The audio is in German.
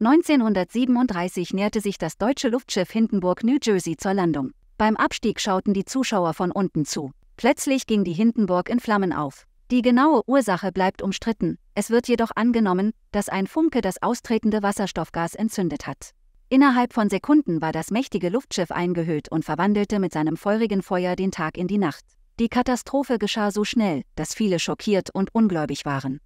1937 näherte sich das deutsche Luftschiff Hindenburg New Jersey zur Landung. Beim Abstieg schauten die Zuschauer von unten zu. Plötzlich ging die Hindenburg in Flammen auf. Die genaue Ursache bleibt umstritten, es wird jedoch angenommen, dass ein Funke das austretende Wasserstoffgas entzündet hat. Innerhalb von Sekunden war das mächtige Luftschiff eingehüllt und verwandelte mit seinem feurigen Feuer den Tag in die Nacht. Die Katastrophe geschah so schnell, dass viele schockiert und ungläubig waren.